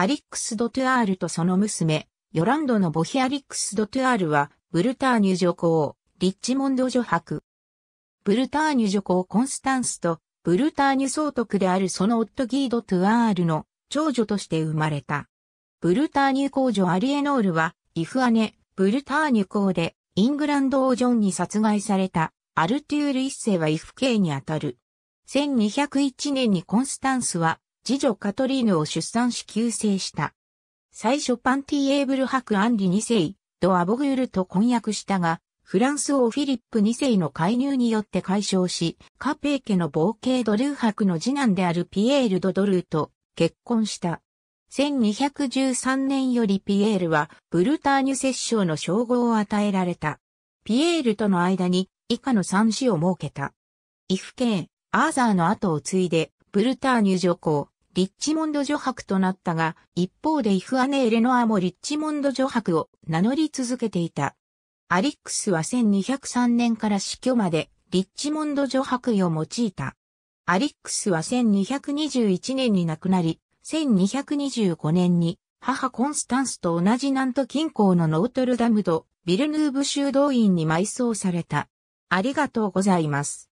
アリックス・ドトゥアールとその娘、ヨランドのボヒアリックス・ドトゥアールは、ブルターニュ女皇、リッチモンド女伯。ブルターニュ女皇コンスタンスと、ブルターニュ総督であるその夫ギード・トゥアールの長女として生まれた。ブルターニュ公女アリエノールは、イフ姉、ブルターニュ公で、イングランド王ジョンに殺害された、アルトゥール一世はイフ系にあたる。1201年にコンスタンスは、次女カトリーヌを出産し救世した。最初パンティエーブル博アンリ2世、ドアボグールと婚約したが、フランス王フィリップ2世の介入によって解消し、カペー家の冒険ドルー博の次男であるピエール・ドドルーと結婚した。1213年よりピエールはブルターニュ摂政の称号を与えられた。ピエールとの間に以下の三子を設けた。イフケン、アーザーの後を継いでブルターニュ女皇、リッチモンド女白となったが、一方でイフアネーレノアもリッチモンド女白を名乗り続けていた。アリックスは1203年から死去まで、リッチモンド女白を用いた。アリックスは1221年に亡くなり、1225年に母コンスタンスと同じ南都近郊のノートルダムとビルヌーブ修道院に埋葬された。ありがとうございます。